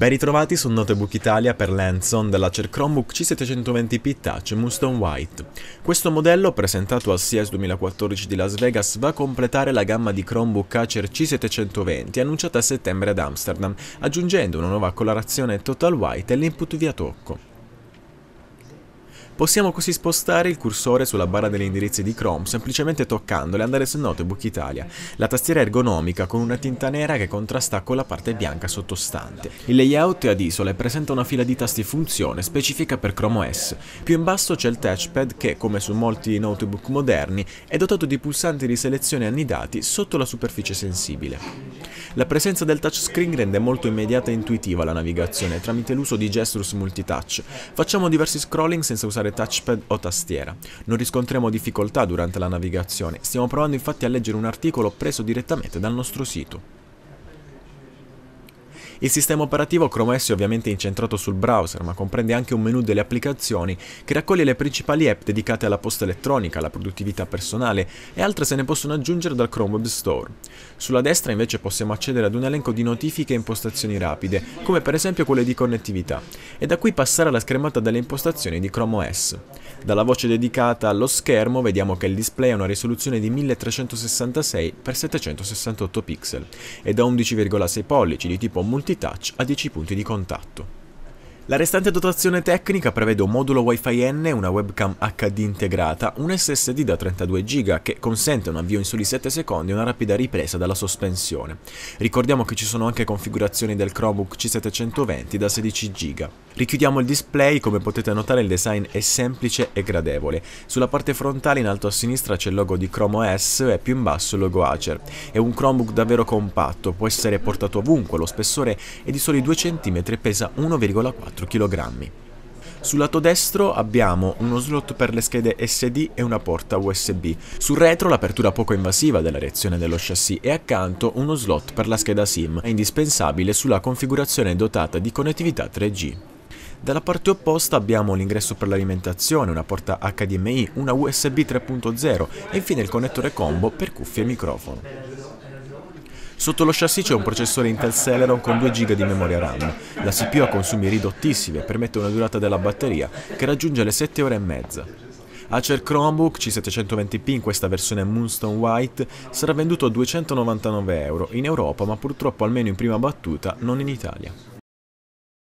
Ben ritrovati su Notebook Italia per Lanson dell'Acer Chromebook C720p Touch Mustang White. Questo modello, presentato al CES 2014 di Las Vegas, va a completare la gamma di Chromebook Acer C720 annunciata a settembre ad Amsterdam, aggiungendo una nuova colorazione Total White e l'input via tocco. Possiamo così spostare il cursore sulla barra degli indirizzi di Chrome semplicemente toccandole e andare su Notebook Italia, la tastiera è ergonomica con una tinta nera che contrasta con la parte bianca sottostante. Il layout è ad isola e presenta una fila di tasti funzione specifica per Chrome OS. Più in basso c'è il touchpad che, come su molti notebook moderni, è dotato di pulsanti di selezione annidati sotto la superficie sensibile. La presenza del touchscreen rende molto immediata e intuitiva la navigazione tramite l'uso di gestures multitouch. Facciamo diversi scrolling senza usare utilizzare touchpad o tastiera. Non riscontriamo difficoltà durante la navigazione, stiamo provando infatti a leggere un articolo preso direttamente dal nostro sito. Il sistema operativo Chrome OS è ovviamente incentrato sul browser, ma comprende anche un menu delle applicazioni che raccoglie le principali app dedicate alla posta elettronica, alla produttività personale e altre se ne possono aggiungere dal Chrome Web Store. Sulla destra invece possiamo accedere ad un elenco di notifiche e impostazioni rapide, come per esempio quelle di connettività, e da qui passare alla schermata delle impostazioni di Chrome OS. Dalla voce dedicata allo schermo vediamo che il display ha una risoluzione di 1366x768 pixel e da 11,6 pollici di tipo multi touch a 10 punti di contatto. La restante dotazione tecnica prevede un modulo Wi-Fi N, una webcam HD integrata, un SSD da 32 GB che consente un avvio in soli 7 secondi e una rapida ripresa dalla sospensione. Ricordiamo che ci sono anche configurazioni del Chromebook C720 da 16 GB. Richiudiamo il display, come potete notare il design è semplice e gradevole. Sulla parte frontale in alto a sinistra c'è il logo di Chrome OS e più in basso il logo Acer. È un Chromebook davvero compatto, può essere portato ovunque, lo spessore è di soli 2 cm e pesa 1,4 4 kg. Sul lato destro abbiamo uno slot per le schede SD e una porta USB. Sul retro l'apertura poco invasiva della reazione dello chassis e accanto uno slot per la scheda SIM, indispensabile sulla configurazione dotata di connettività 3G. Dalla parte opposta abbiamo l'ingresso per l'alimentazione, una porta HDMI, una USB 3.0 e infine il connettore combo per cuffie e microfono. Sotto lo chassis c'è un processore Intel Celeron con 2 GB di memoria RAM. La CPU ha consumi ridottissimi e permette una durata della batteria che raggiunge le 7 ore e mezza. Acer Chromebook C720p in questa versione Moonstone White sarà venduto a 299 euro in Europa ma purtroppo almeno in prima battuta non in Italia.